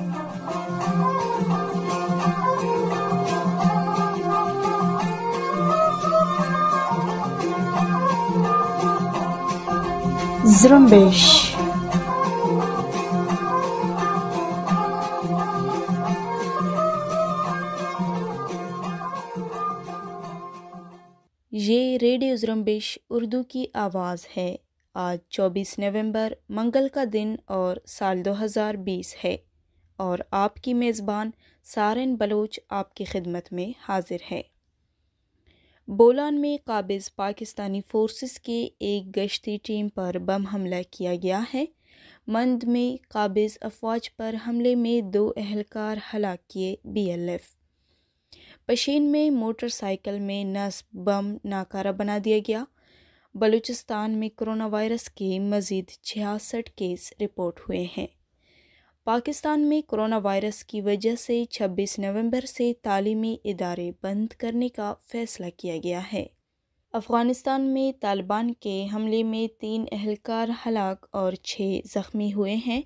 ये रेडियो जुरम्बिश उर्दू की आवाज़ है आज 24 नवंबर मंगल का दिन और साल 2020 है और आपकी मेज़बान सारन बलोच आपकी खिदमत में हाजिर है बोलान में काबिज़ पाकिस्तानी फोर्सेस के एक गश्ती टीम पर बम हमला किया गया है मंद में काबिज़ अफवाज पर हमले में दो अहलकार हलाक किए बीएलएफ पशीन में मोटरसाइकिल में नस्ब बम नाकारा बना दिया गया बलूचिस्तान में कोरोना वायरस के मज़ीद छियासठ केस रिपोर्ट हुए हैं पाकिस्तान में कोरोना वायरस की वजह से 26 नवंबर से तालीमी इदारे बंद करने का फैसला किया गया है अफ़गानिस्तान में तालिबान के हमले में तीन अहलकार हलाक और छः ज़ख्मी हुए हैं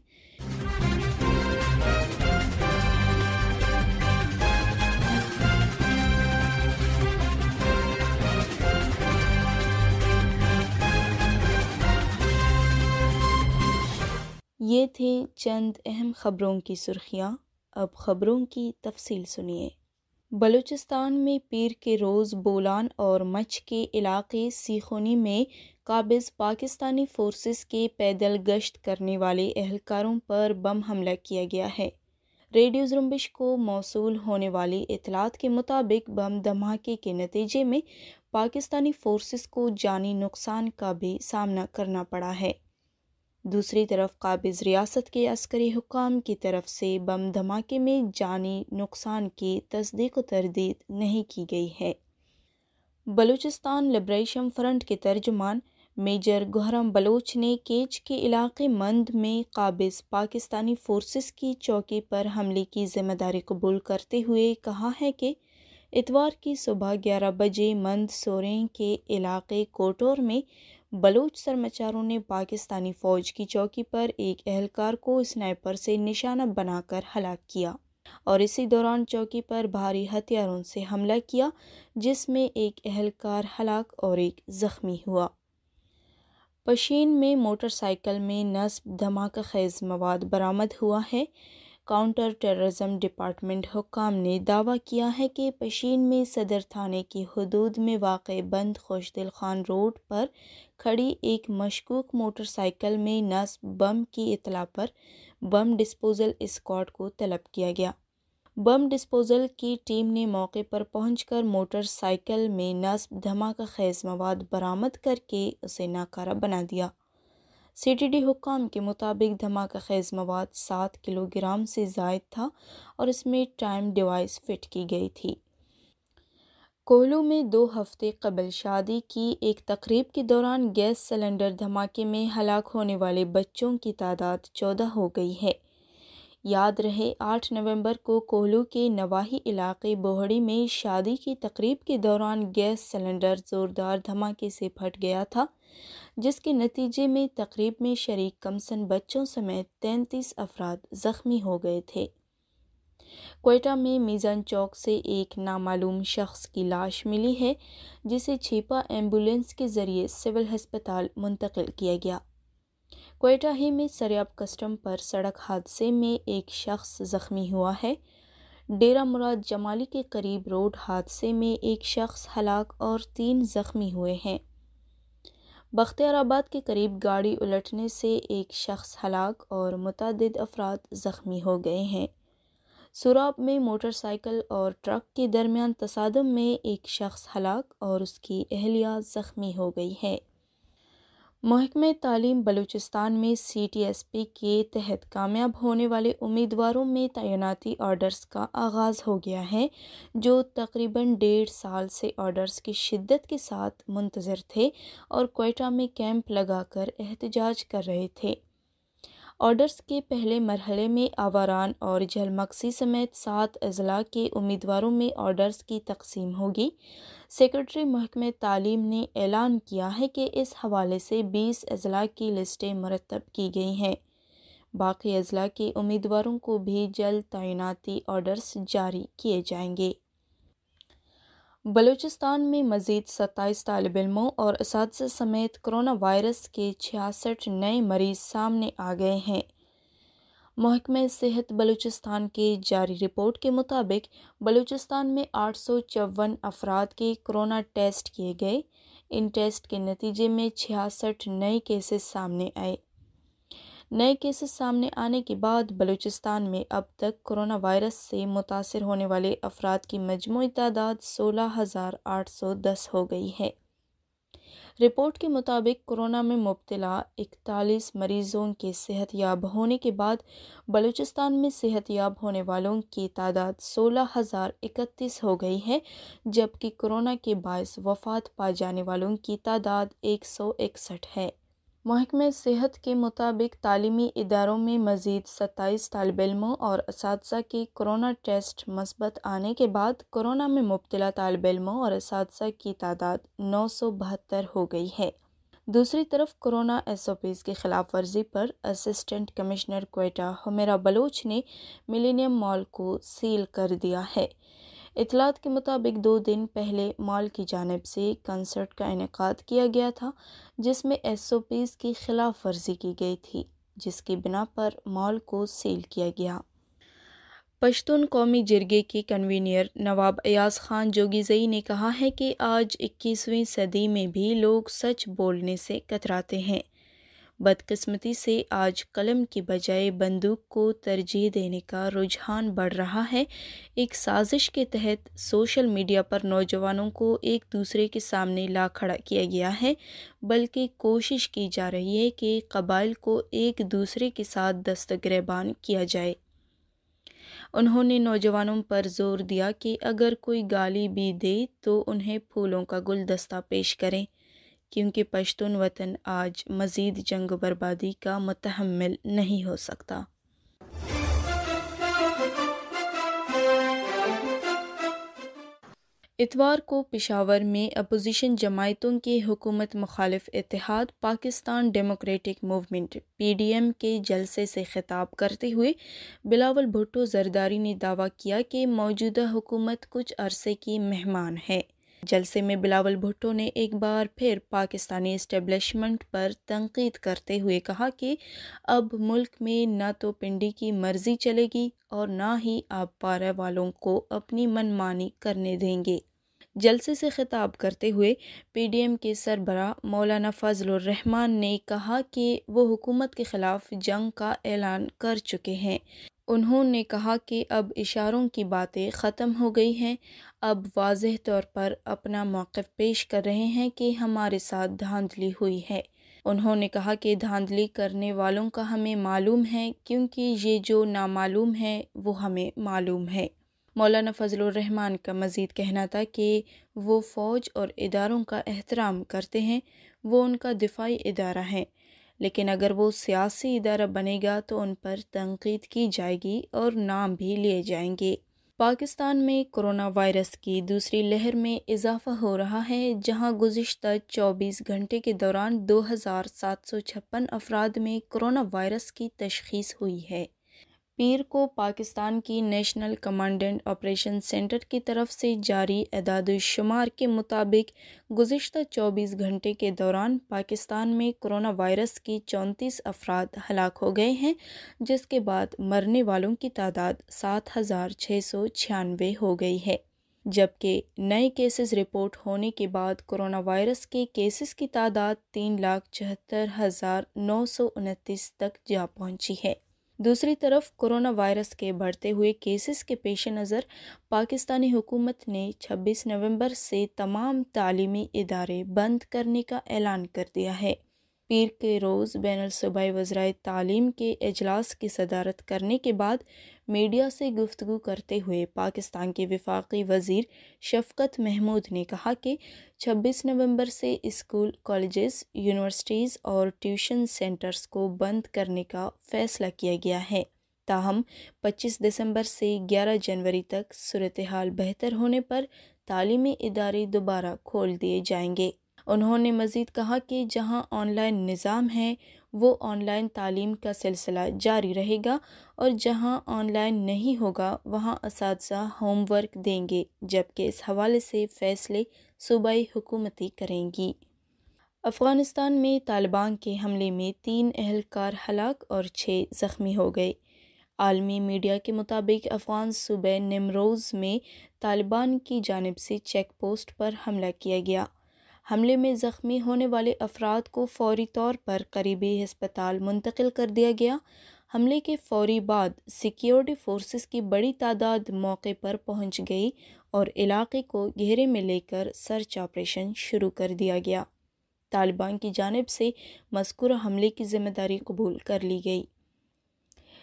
ये थे चंद अहम ख़बरों की सुर्खियाँ अब ख़बरों की तफसील सुनिए बलूचिस्तान में पीर के रोज़ बोलान और मच के इलाके सीखोनी में काबिज पाकिस्तानी फोर्सेस के पैदल गश्त करने वाले एहलकारों पर बम हमला किया गया है रेडियो जुम्बिश को मौसू होने वाली इतलात के मुताबिक बम धमाके के नतीजे में पाकिस्तानी फोर्सेस को जानी नुकसान का भी सामना करना पड़ा है दूसरी तरफ काबिज़ रियासत के अस्करी हुकाम की तरफ से बम धमाके में जानी नुकसान की तस्दीक तरदीद नहीं की गई है बलूचिस्तान लिब्रेशन फ्रंट के तर्जमान मेजर गहरम बलोच ने केच के इलाके मंद में काबिज पाकिस्तानी फोर्सेस की चौकी पर हमले की जिम्मेदारी कबूल करते हुए कहा है कि इतवार की सुबह ग्यारह बजे मंद सोरें के इलाके कोटोर में बलोच सरमाचारों ने पाकिस्तानी फ़ौज की चौकी पर एक एहलकार को स्नाइपर से निशाना बनाकर हलाक किया और इसी दौरान चौकी पर भारी हथियारों से हमला किया जिसमें एक एहलकार हलाक और एक ज़ख्मी हुआ पशीन में मोटरसाइकिल में नस्ब धमाका खेज मवाद बरामद हुआ है काउंटर टेररिज्म डिपार्टमेंट हुकाम ने दावा किया है कि पशीन में सदर थाने की हदूद में वाक़ बंद खोशदिल खान रोड पर खड़ी एक मशकूक मोटरसाइकिल में नस्ब बम की इतला पर बम डिस्पोजल स्कॉट को तलब किया गया बम डिस्पोजल की टीम ने मौके पर पहुंचकर मोटरसाइकिल में नस्ब धमाका खेज मवाद बरामद करके उसे नाकारा बना दिया सीटीडी हुकाम के मुताबिक धमाका खेज मवाद सात किलोग्राम से जायद था और इसमें टाइम डिवाइस फिट की गई थी कोहलू में दो हफ्ते कबल शादी की एक तकरीब के दौरान गैस सिलेंडर धमाके में हलाक होने वाले बच्चों की तादाद चौदह हो गई है याद रहे आठ नवंबर को कोहलू के नवाही इलाके बोहड़ी में शादी की तकरीब के दौरान गैस सिलेंडर ज़ोरदार धमाके से फट गया था जिसके नतीजे में तकरीब में शरीक कमसन बच्चों समेत तैंतीस अफराद ज़ख्मी हो गए थे कोयटा में मीज़ान चौक से एक नामालूम शख्स की लाश मिली है जिसे छिपा एम्बुलेंस के ज़रिए सिविल हस्पताल मुंतकिल किया गया कोयटा ही में सरयाब कस्टम पर सड़क हादसे में एक शख्स ज़ख्मी हुआ है डेरा मुराद जमाली के करीब रोड हादसे में एक शख्स हलाक और तीन ज़ख्मी हुए हैं बख्तियाराबाद के करीब गाड़ी उलटने से एक शख्स हलाक और मुतद अफराद ज़ख्मी हो गए हैं सुराब में मोटरसाइकिल और ट्रक के दरमियान तसादम में एक शख्स हलाक और उसकी अहलिया ज़ख्मी हो गई है महकमे तालीम बलूचिस्तान में सी टी एस पी के तहत कामयाब होने वाले उम्मीदवारों में तैनाती ऑर्डर्स का आगाज़ हो गया है जो तकरीबन डेढ़ साल से ऑर्डर्स की शिद्दत के साथ मुंतज़र थे और कोयटा में कैंप लगाकर एहतजाज कर रहे थे ऑर्डर्स के पहले मरहले में आवारान और जलमक्सी समेत सात अजला के उम्मीदवारों में ऑर्डर्स की तकसीम होगी सेक्रेटरी महकमे तालीम ने ऐलान किया है कि इस हवाले से बीस अजला की लिस्टें मरतब की गई हैं बाकी अजला के उम्मीदवारों को भी जल्द तैनाती ऑर्डर्स जारी किए जाएंगे बलूचिस्तान में मजीद सत्ताईस तालब इलमों और इस समेत कोरोना वायरस के छियासठ नए मरीज सामने आ गए हैं महकमे सेहत बलूचिस्तान के जारी रिपोर्ट के मुताबिक बलूचिस्तान में आठ सौ चौवन अफराद के कोरोना टेस्ट किए गए इन टेस्ट के नतीजे में छियासठ नए केसेस सामने आए नए केसेस सामने आने के बाद बलूचिस्तान में अब तक कोरोना वायरस से मुतासर होने वाले अफराद की मजमू तादाद सोलह हज़ार आठ सौ दस हो गई है रिपोर्ट के मुताबिक कोरोना में मुबतला इकतालीस मरीजों के सेहत याब होने के बाद बलूचिस्तान में सेहत याब होने वालों की तादाद सोलह हज़ार इकतीस हो गई है जबकि कोरोना के बायस वफात पाए जाने वालों की तादाद एक सौ इकसठ है महकमे सेहत के मुताबिक तालीमी इदारों में मज़ीद सत्ताईस तलब इलमों और इस के कोरोना टेस्ट मस्बत आने के बाद कोरोना में मुबतला तलब इलमों और इस की तादाद नौ सौ बहत्तर हो गई है दूसरी तरफ कोरोना एस ओ पीज़ की खिलाफ वर्जी पर असिस्टेंट कमिश्नर कोयटा हमेरा बलोच ने मिलेनियम मॉल को सील कर दिया है इतलात के मुताबिक दो दिन पहले मॉल की जानब से कंसर्ट का इनका किया गया था जिसमें एस ओ पीज़ की खिलाफ वर्जी की गई थी जिसकी बिना पर मॉल को सील किया गया पश्तून कौमी जिरगे के कन्वीनियर नवाब अयाज खान जोगीजई ने कहा है कि आज 21वीं सदी में भी लोग सच बोलने से कतराते हैं बदकिस्मती से आज कलम की बजाय बंदूक को तरजीह देने का रुझान बढ़ रहा है एक साजिश के तहत सोशल मीडिया पर नौजवानों को एक दूसरे के सामने ला खड़ा किया गया है बल्कि कोशिश की जा रही है कि कबाइल को एक दूसरे के साथ दस्तगरेबान किया जाए उन्होंने नौजवानों पर जोर दिया कि अगर कोई गाली भी दे तो उन्हें फूलों का गुलदस्ता पेश करें क्योंकि पश्तून वतन आज मज़ीद जंग बर्बादी का मतहमल नहीं हो सकता इतवार को पिशावर में अपोजिशन जमायतों के हुकूमत मुखालफ इतिहाद पाकिस्तान डेमोक्रेटिक मूवमेंट पीडीएम के जलसे से खिताब करते हुए बिलावल भुट्टो जरदारी ने दावा किया कि मौजूदा हुकूमत कुछ अरसे की मेहमान है जलसे में बिलावल भुट्टो ने एक बार फिर पाकिस्तानी इस्टेबलिशमेंट पर तनकीद करते हुए कहा कि अब मुल्क में ना तो पिंडी की मर्ज़ी चलेगी और ना ही आप पारा वालों को अपनी मनमानी करने देंगे जलसे से खिताब करते हुए पीडीएम के सरबरा मौलाना फजलरहमान ने कहा कि वो हुकूमत के ख़िलाफ़ जंग का ऐलान कर चुके हैं उन्होंने कहा कि अब इशारों की बातें ख़त्म हो गई हैं अब वाज़ तौर पर अपना मौक़ पेश कर रहे हैं कि हमारे साथ धांधली हुई है उन्होंने कहा कि धांधली करने वालों का हमें मालूम है क्योंकि ये जो नामालूम है वो हमें मालूम है मौलाना फजलरहमान का मज़ीद कहना था कि वो फ़ौज और इदारों का एहतराम करते हैं वो उनका दिफाई इदारा है लेकिन अगर वो सियासी इदारा बनेगा तो उन पर तनकीद की जाएगी और नाम भी लिए जाएंगे पाकिस्तान में कोरोना वायरस की दूसरी लहर में इजाफा हो रहा है जहां गुज्त 24 घंटे के दौरान दो हज़ार सात सौ छप्पन अफराद में कोरोना वायरस की तशखीस हुई है पीर को पाकिस्तान की नेशनल कमांडेंट ऑपरेशन सेंटर की तरफ से जारी एदादुशुमार के मुताबिक गुज्त 24 घंटे के दौरान पाकिस्तान में कोरोना वायरस की चौंतीस अफराद हलाक हो गए हैं जिसके बाद मरने वालों की तादाद सात हज़ार छः सौ छियानवे हो गई है जबकि नए केसेस रिपोर्ट होने के बाद कोरोना वायरस के केसेस की तादाद तीन लाख चौहत्तर हज़ार नौ सौ उनतीस तक जा पहुंची है दूसरी तरफ कोरोना वायरस के बढ़ते हुए केसेस के पेश नज़र पाकिस्तानी हुकूमत ने 26 नवंबर से तमाम तालीमी इदारे बंद करने का ऐलान कर दिया है पीर के रोज़ बैन बैनसूबाई वज्राय तालीम के अजलास की सदारत करने के बाद मीडिया से गुफ्तु करते हुए पाकिस्तान के विफाक वज़ीर शफकत महमूद ने कहा कि 26 नवंबर से स्कूल कॉलेजेस, यूनिवर्सिटीज़ और ट्यूशन सेंटर्स को बंद करने का फ़ैसला किया गया है ताहम 25 दिसंबर से 11 जनवरी तक सूरत हाल बेहतर होने पर तालीमी इदारे दोबारा खोल दिए जाएंगे उन्होंने मज़ीद कहा कि जहाँ ऑनलाइन निज़ाम है वो ऑनलाइन तालीम का सिलसिला जारी रहेगा और जहाँ ऑनलाइन नहीं होगा वहाँ इस होमवर्क देंगे जबकि इस हवाले से फ़ैसले सूबाई हुकूमती करेंगी अफ़गानिस्तान में तालिबान के हमले में तीन अहलकार हलाक और छः ज़ख्मी हो गए आलमी मीडिया के मुताबिक अफ़गान सूबे निमरोज़ में तालिबान की जानब से चेक पोस्ट पर हमला किया गया हमले में ज़ख्मी होने वाले अफराद को फौरी तौर पर करीबी हस्पताल मुंतकिल कर दिया गया हमले के फौरी बाद सिक्योरिटी फोर्सेस की बड़ी तादाद मौके पर पहुंच गई और इलाके को घेरे में लेकर सर्च ऑपरेशन शुरू कर दिया गया तालिबान की जानब से मस्कुर हमले की जिम्मेदारी कबूल कर ली गई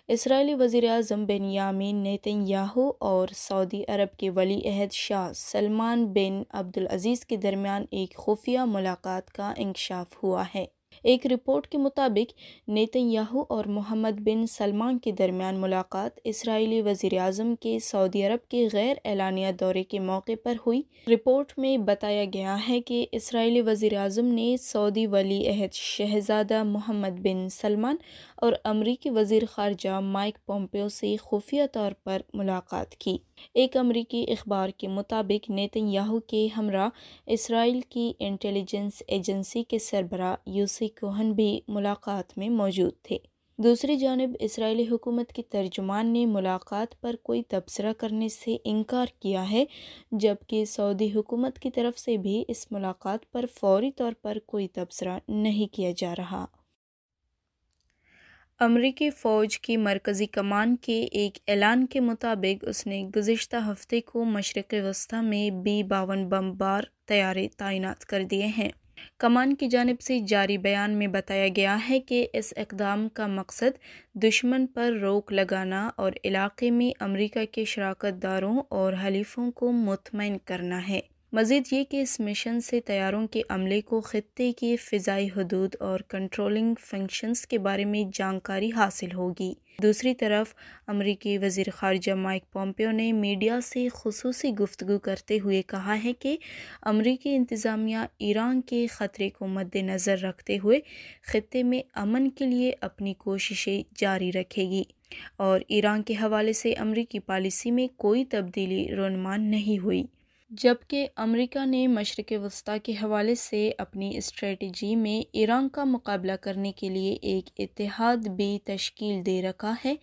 इसराइली वज़ी अजम बिन यामीन याहू और सऊदी अरब के वली अहद शाह सलमान बिन अब्दुलज़ीज़ के दरमियान एक खुफिया मुलाकात का इंकशाफ हुआ है एक रिपोर्ट के मुताबिक नेतन्याहू और मोहम्मद बिन सलमान के दरमियान मुलाकात इसराइली वजीर अजम के सऊदी अरब के गैर एलानिया दौरे के मौके पर हुई रिपोर्ट में बताया गया है कि इसराइली वजीर अजम ने सऊदी वली अहद शहजादा मोहम्मद बिन सलमान और अमरीकी वजीर खारजा माइक पोम्पियो से खुफिया तौर पर मुलाकात की एक अमरीकी अखबार के मुताबिक नेतन्याहू के हमरा इसराइल की इंटेलिजेंस एजेंसी के सरबरा यूसफ अब्बासी कोहन भी मुलाकात में मौजूद थे दूसरी जानब इसराइली हुकूमत के तर्जुमान ने मुलाकात पर कोई तबसरा करने से इनकार किया है जबकि सऊदी हुकूमत की तरफ से भी इस मुलाकात पर फौरी तौर पर कोई तबसरा नहीं किया जा रहा अमरीकी फ़ौज की मरकज़ी कमान के एक ऐलान के मुताबिक उसने गुज्त हफ्ते को मशरक़ वस्ती में बी बावन बम बार तैयारे तैनात कर दिए हैं कमान की जानब से जारी बयान में बताया गया है कि इस इकदाम का मकसद दुश्मन पर रोक लगाना और इलाके में अमरीका के शराकत दारों और हलीफों को मुतमिन करना है मज़ीद ये कि इस मिशन से तैयारों के अमले को ख़त्े के फ़ाई हदूद और कंट्रोलिंग फंक्शंस के बारे में जानकारी हासिल होगी दूसरी तरफ अमरीकी वजीर खारजा माइक पॉम्पियो ने मीडिया से खसूस गुफ्तु करते हुए कहा है कि अमरीकी इंतज़ामिया ईरान के ख़तरे को मद्दनज़र रखते हुए ख़त्े में अमन के लिए अपनी कोशिशें जारी रखेगी और ईरान के हवाले से अमरीकी पॉलिसी में कोई तब्दीली रोनमान नहीं हुई जबकि अमेरिका ने मशरक़ वस्ती के हवाले से अपनी स्ट्रेटजी में ईरान का मुकाबला करने के लिए एक इतिहाद भी तश्कील दे रखा है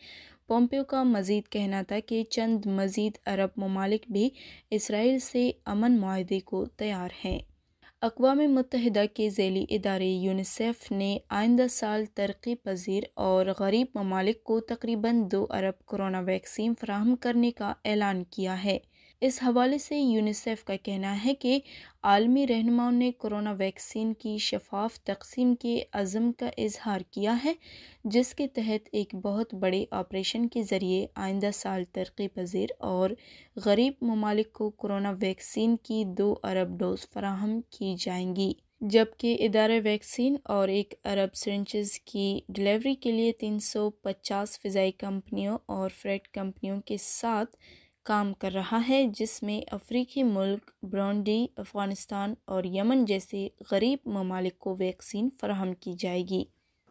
पोम्पियो का मज़ीद कहना था कि चंद मज़ीद अरब ममालिक भी इसराइल से अमन माहदे को तैयार हैं अकवा मुतहदा के झैली इदारे यूनिसेफ ने आइंदा साल तरक्की पजीर और गरीब ममालिक को तकरीबन दो अरब कोरोना वैक्सीन फ्राहम करने का ऐलान किया है इस हवाले से यूनिसेफ का कहना है कि आलमी रहनुमाओं ने कोरोना वैक्सीन की शफाफ तकसीम के अज़म का इजहार किया है जिसके तहत एक बहुत बड़े ऑपरेशन के ज़रिए आइंदा साल तरक्की पजीर और गरीब ममालिक को कोरोना वैक्सीन की दो अरब डोज फराहम की जाएंगी जबकि इदारे वैक्सीन और एक अरब सिरेंचेस की डिलीवरी के लिए 350 फ़िज़ाई कंपनियों और फ्रेट कंपनियों के साथ काम कर रहा है जिसमें अफ्रीकी मुल्क ब्रॉन्डी अफ़गानिस्तान और यमन जैसे गरीब ममालिक को वैक्सीन फराहम की जाएगी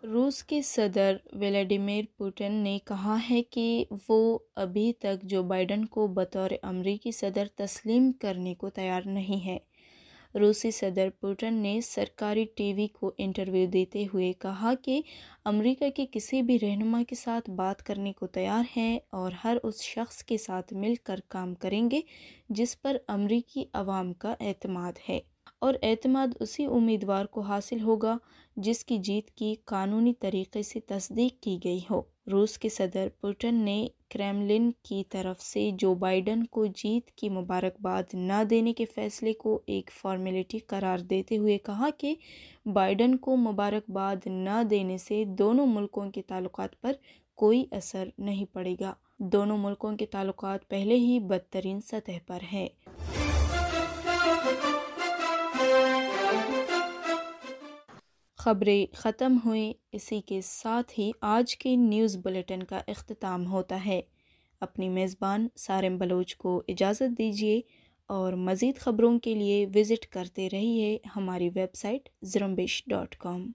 रूस के सदर व्लाडिमिर पुटिन ने कहा है कि वो अभी तक जो बाइडन को बतौर अमरीकी सदर तस्लीम करने को तैयार नहीं है रूसी सदर पुटन ने सरकारी टीवी को इंटरव्यू देते हुए कहा कि अमेरिका के किसी भी रहनुमा के साथ बात करने को तैयार हैं और हर उस शख्स के साथ मिलकर काम करेंगे जिस पर अमरीकी आवाम का अतमाद है और एतमाद उसी उम्मीदवार को हासिल होगा जिसकी जीत की कानूनी तरीके से तस्दीक की गई हो रूस के सदर पुटिन ने क्रेमलिन की तरफ से जो बाइडन को जीत की मुबारकबाद न देने के फैसले को एक फॉर्मेलिटी करार देते हुए कहा कि बाइडन को मुबारकबाद न देने से दोनों मुल्कों के ताल्लुक पर कोई असर नहीं पड़ेगा दोनों मुल्कों के ताल्लुक पहले ही बदतरीन सतह पर हैं खबरें ख़त्म हुई इसी के साथ ही आज के न्यूज़ बुलेटिन का अख्ताम होता है अपनी मेज़बान सारम बलोच को इजाज़त दीजिए और मज़ीद ख़बरों के लिए विज़िट करते रहिए हमारी वेबसाइट ज़रम्बिश डॉट कॉम